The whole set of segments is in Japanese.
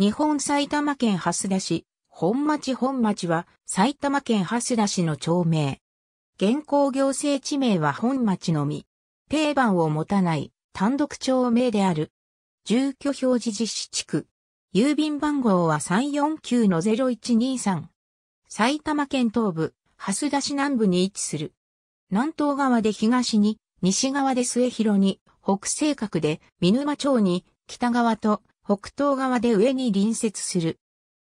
日本埼玉県蓮田市、本町本町は埼玉県蓮田市の町名。現行行政地名は本町のみ。定番を持たない単独町名である。住居表示実施地区。郵便番号は349-0123。埼玉県東部、蓮田市南部に位置する。南東側で東に、西側で末広に、北西角で見沼町に、北側と北東側で上に隣接する。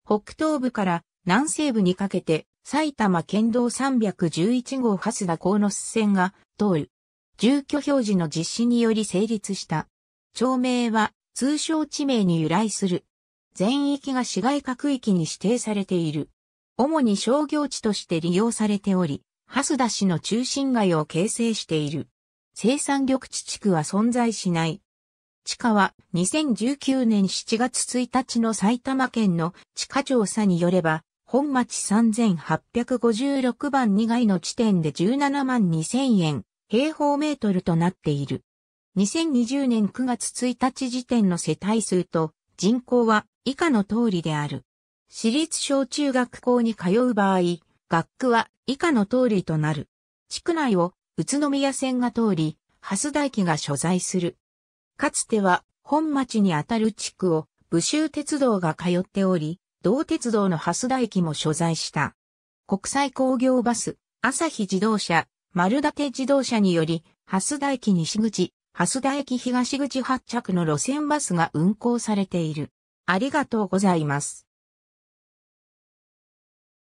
北東部から南西部にかけて埼玉県道311号蓮田鴻巣線が通る。住居表示の実施により成立した。町名は通称地名に由来する。全域が市街化区域に指定されている。主に商業地として利用されており、蓮田市の中心街を形成している。生産緑地地区は存在しない。地下は2019年7月1日の埼玉県の地下調査によれば、本町3856番2階の地点で17万2000円平方メートルとなっている。2020年9月1日時点の世帯数と人口は以下の通りである。私立小中学校に通う場合、学区は以下の通りとなる。地区内を宇都宮線が通り、蓮田駅が所在する。かつては本町にあたる地区を武州鉄道が通っており、同鉄道の蓮田駅も所在した。国際工業バス、朝日自動車、丸立自動車により、蓮田駅西口、蓮田駅東口発着の路線バスが運行されている。ありがとうございます。